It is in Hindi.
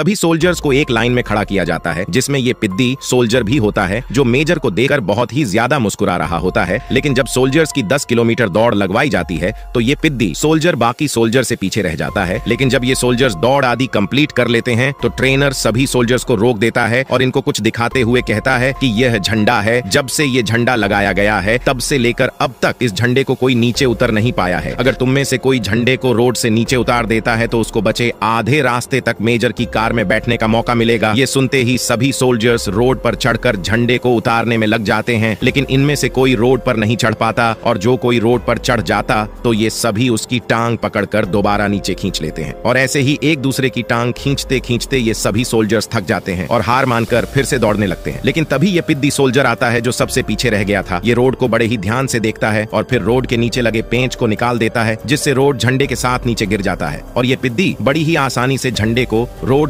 सभी सोल्जर्स को एक लाइन में खड़ा किया जाता है जिसमें ये पिद्दी सोल्जर भी होता है जो मेजर को देकर बहुत ही ज्यादा मुस्कुरा रहा होता है लेकिन जब सोल्जर्स की दस किलोमीटर दौड़ लगवाई जाती है तो ये पिद्दी सोल्जर बाकी सोल्जर से पीछे रह जाता है लेकिन जब ये सोल्जर्स दौड़ आदि कम्प्लीट कर लेते हैं तो ट्रेनर सभी सोल्जर्स को रोक देता है और इनको कुछ दिखाते हुए कहता है कि यह झंडा है जब से ये झंडा लगाया गया है तब से लेकर अब तक इस झंडे को कोई नीचे उतर नहीं पाया है अगर तुम में से कोई झंडे को रोड से नीचे उतार देता है तो उसको बचे आधे रास्ते तक मेजर की कार कार में बैठने का मौका मिलेगा ये सुनते ही सभी सोल्जर्स रोड पर चढ़कर झंडे को उतारने में लग जाते हैं लेकिन इनमें से कोई रोड पर नहीं चढ़ पाता और जो कोई रोड पर चढ़ जाता तो ये सभी उसकी टांग पकड़कर दोबारा नीचे खींच लेते हैं और ऐसे ही एक दूसरे की टांग खींचते खींचते ये सभी सोल्जर्स थक जाते हैं और हार मानकर फिर से दौड़ने लगते हैं लेकिन तभी ये पिद्दी सोल्जर आता है जो सबसे पीछे रह गया था ये रोड को बड़े ही ध्यान से देखता है और फिर रोड के नीचे लगे पेंच को निकाल देता है जिससे रोड झंडे के साथ नीचे गिर जाता है और ये पिद्दी बड़ी ही आसानी से झंडे को रोड